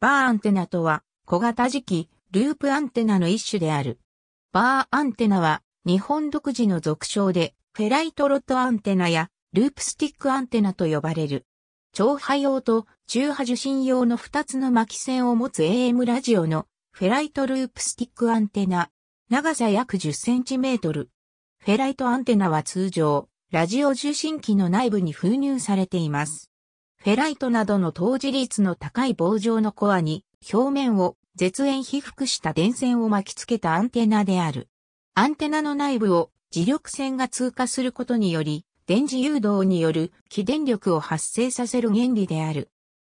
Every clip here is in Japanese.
バーアンテナとは、小型磁気、ループアンテナの一種である。バーアンテナは、日本独自の俗称で、フェライトロットアンテナや、ループスティックアンテナと呼ばれる。超波用と中波受信用の2つの巻線を持つ AM ラジオのフェライトループスティックアンテナ。長さ約10センチメートル。フェライトアンテナは通常、ラジオ受信機の内部に封入されています。フェライトなどの透視率の高い棒状のコアに表面を絶縁被覆した電線を巻き付けたアンテナである。アンテナの内部を磁力線が通過することにより、電磁誘導による起電力を発生させる原理である。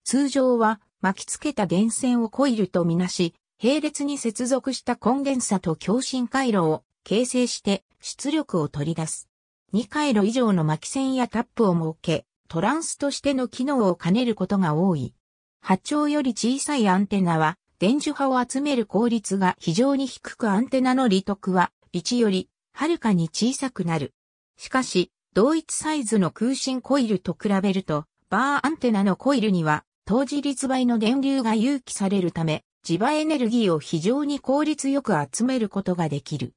通常は巻き付けた電線をコイルとみなし、並列に接続したコンデンサと共振回路を形成して出力を取り出す。2回路以上の巻き線やタップを設け、トランスとしての機能を兼ねることが多い。波長より小さいアンテナは、電磁波を集める効率が非常に低くアンテナの利得は、1より、はるかに小さくなる。しかし、同一サイズの空振コイルと比べると、バーアンテナのコイルには、当時率倍の電流が誘起されるため、磁場エネルギーを非常に効率よく集めることができる。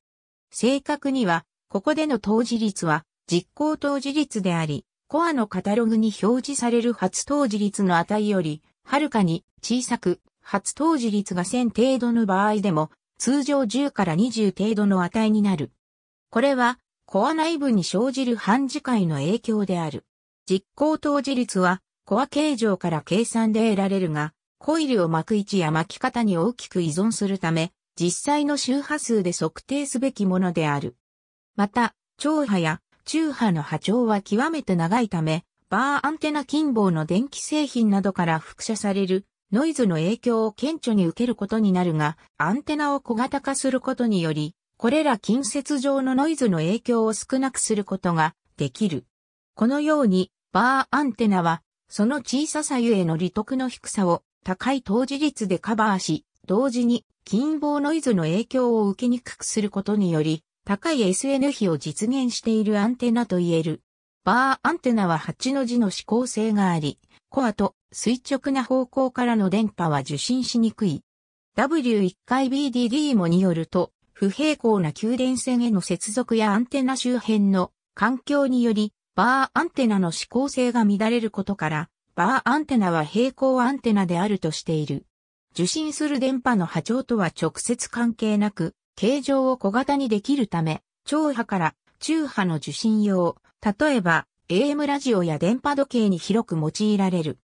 正確には、ここでの当時率は、実行当時率であり、コアのカタログに表示される初当時率の値より、はるかに小さく、初当時率が1000程度の場合でも、通常10から20程度の値になる。これは、コア内部に生じる半次回の影響である。実行当時率は、コア形状から計算で得られるが、コイルを巻く位置や巻き方に大きく依存するため、実際の周波数で測定すべきものである。また、超波や中波の波長は極めて長いため、バーアンテナ近傍の電気製品などから複写されるノイズの影響を顕著に受けることになるが、アンテナを小型化することにより、これら近接上のノイズの影響を少なくすることができる。このように、バーアンテナは、その小ささゆえの利得の低さを高い当時率でカバーし、同時に近傍ノイズの影響を受けにくくすることにより、高い SN 比を実現しているアンテナと言える。バーアンテナは8の字の指向性があり、コアと垂直な方向からの電波は受信しにくい。W1 回 BDD もによると、不平行な給電線への接続やアンテナ周辺の環境により、バーアンテナの指向性が乱れることから、バーアンテナは平行アンテナであるとしている。受信する電波の波長とは直接関係なく、形状を小型にできるため、超波から中波の受信用、例えば AM ラジオや電波時計に広く用いられる。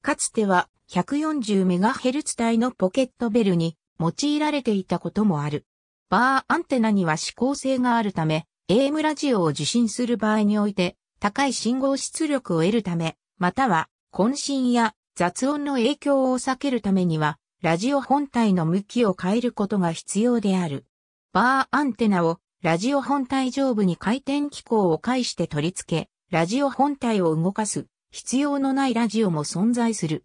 かつては 140MHz 帯のポケットベルに用いられていたこともある。バーアンテナには指向性があるため、AM ラジオを受信する場合において、高い信号出力を得るため、または、渾身や雑音の影響を避けるためには、ラジオ本体の向きを変えることが必要である。バーアンテナをラジオ本体上部に回転機構を介して取り付け、ラジオ本体を動かす必要のないラジオも存在する。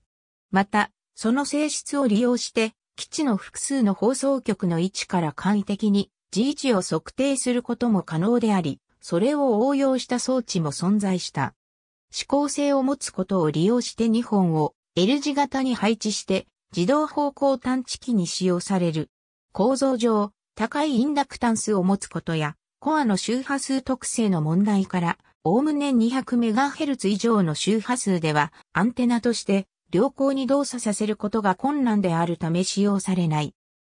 また、その性質を利用して、基地の複数の放送局の位置から簡易的に G 値を測定することも可能であり、それを応用した装置も存在した。指向性を持つことを利用して2本を L 字型に配置して自動方向探知機に使用される。構造上、高いインダクタンスを持つことや、コアの周波数特性の問題から、おおむね 200MHz 以上の周波数では、アンテナとして良好に動作させることが困難であるため使用されない。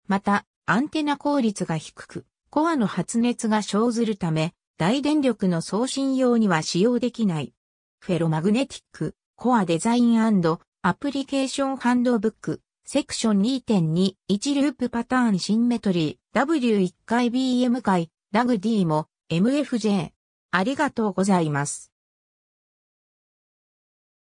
また、アンテナ効率が低く、コアの発熱が生ずるため、大電力の送信用には使用できない。フェロマグネティック、コアデザインアプリケーションハンドブック、セクション2.2、1ループパターンシンメトリー、W1 回 BM 回、ラグ D も MFJ。ありがとうございます。